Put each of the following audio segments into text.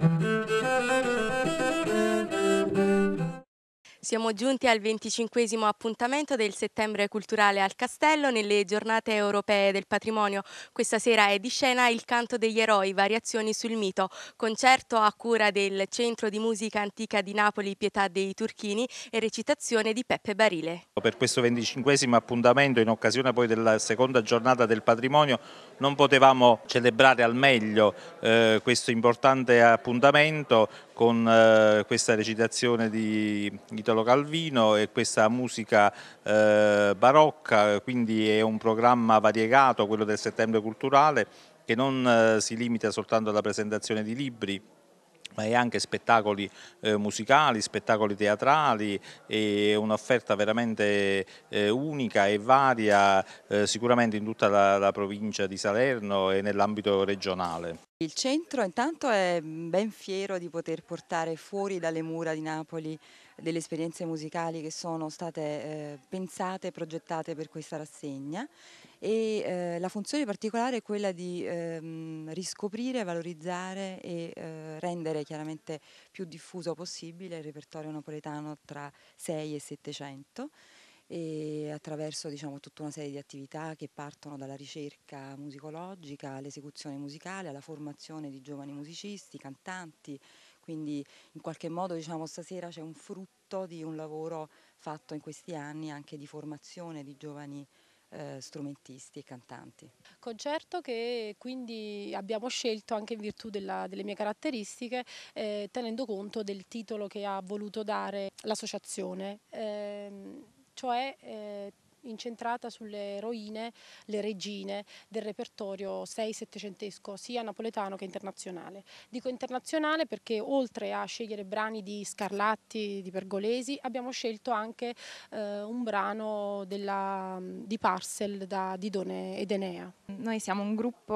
Thank you. Siamo giunti al venticinquesimo appuntamento del settembre culturale al Castello nelle giornate europee del patrimonio. Questa sera è di scena Il canto degli eroi, variazioni sul mito, concerto a cura del Centro di Musica Antica di Napoli Pietà dei Turchini e recitazione di Peppe Barile. Per questo venticinquesimo appuntamento in occasione poi della seconda giornata del patrimonio non potevamo celebrare al meglio eh, questo importante appuntamento con eh, questa recitazione di Italo Calvino e questa musica eh, barocca, quindi è un programma variegato quello del settembre culturale che non eh, si limita soltanto alla presentazione di libri e anche spettacoli eh, musicali, spettacoli teatrali e un'offerta veramente eh, unica e varia eh, sicuramente in tutta la, la provincia di Salerno e nell'ambito regionale. Il centro intanto è ben fiero di poter portare fuori dalle mura di Napoli delle esperienze musicali che sono state eh, pensate e progettate per questa rassegna e eh, la funzione particolare è quella di ehm, riscoprire, valorizzare e eh, rendere chiaramente più diffuso possibile il repertorio napoletano tra 6 e 700 e attraverso diciamo, tutta una serie di attività che partono dalla ricerca musicologica all'esecuzione musicale, alla formazione di giovani musicisti, cantanti, quindi in qualche modo diciamo, stasera c'è un frutto di un lavoro fatto in questi anni anche di formazione di giovani eh, strumentisti e cantanti. Concerto che quindi abbiamo scelto anche in virtù della, delle mie caratteristiche, eh, tenendo conto del titolo che ha voluto dare l'associazione, ehm, cioè, eh, cioè incentrata sulle eroine, le regine del repertorio 6-700esco, sia napoletano che internazionale. Dico internazionale perché oltre a scegliere brani di Scarlatti, di Pergolesi, abbiamo scelto anche eh, un brano della, di Parcel da Didone ed Enea. Noi siamo un gruppo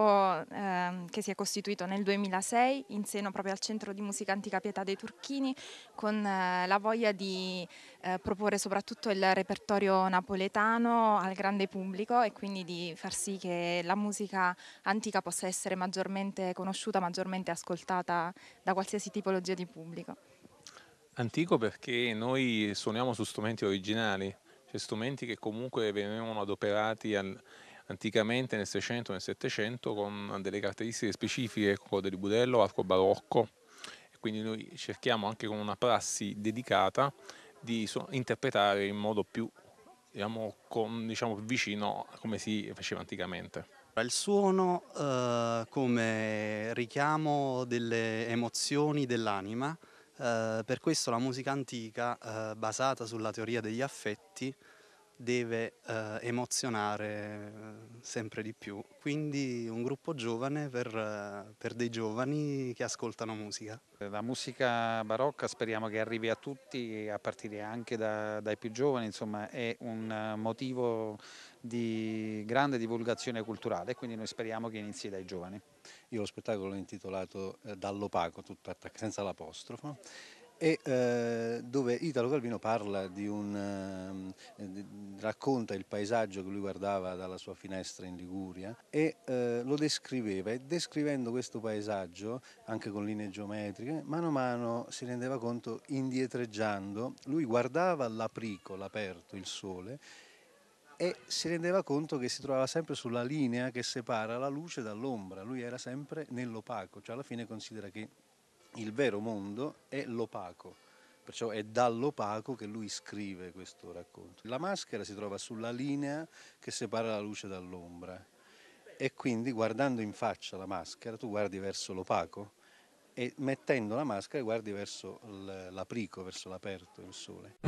eh, che si è costituito nel 2006 in seno proprio al Centro di Musica Antica Pietà dei Turchini con eh, la voglia di eh, proporre soprattutto il repertorio napoletano mano al grande pubblico e quindi di far sì che la musica antica possa essere maggiormente conosciuta, maggiormente ascoltata da qualsiasi tipologia di pubblico. Antico perché noi suoniamo su strumenti originali, cioè strumenti che comunque venivano adoperati al, anticamente nel 600 e nel 700 con delle caratteristiche specifiche, code ecco, di budello, arco barocco, e quindi noi cerchiamo anche con una prassi dedicata di interpretare in modo più diciamo, con, diciamo, vicino a come si faceva anticamente. Il suono eh, come richiamo delle emozioni dell'anima, eh, per questo la musica antica, eh, basata sulla teoria degli affetti, deve eh, emozionare eh, sempre di più. Quindi un gruppo giovane per, eh, per, dei giovani che ascoltano musica. La musica barocca speriamo che arrivi a tutti, a partire anche da, dai più giovani, insomma è un eh, motivo di grande divulgazione culturale, quindi noi speriamo che inizi dai giovani. Io lo spettacolo l'ho intitolato Dall'opaco, tutto attaccato senza l'apostrofo e eh, dove Italo Calvino parla di un eh, racconta il paesaggio che lui guardava dalla sua finestra in Liguria e eh, lo descriveva e descrivendo questo paesaggio anche con linee geometriche mano a mano si rendeva conto indietreggiando lui guardava l'aprico l'aperto il sole e si rendeva conto che si trovava sempre sulla linea che separa la luce dall'ombra, lui era sempre nell'opaco, cioè alla fine considera che il vero mondo è l'opaco, perciò è dall'opaco che lui scrive questo racconto. La maschera si trova sulla linea che separa la luce dall'ombra e quindi guardando in faccia la maschera tu guardi verso l'opaco e mettendo la maschera guardi verso l'aprico, verso l'aperto, il sole.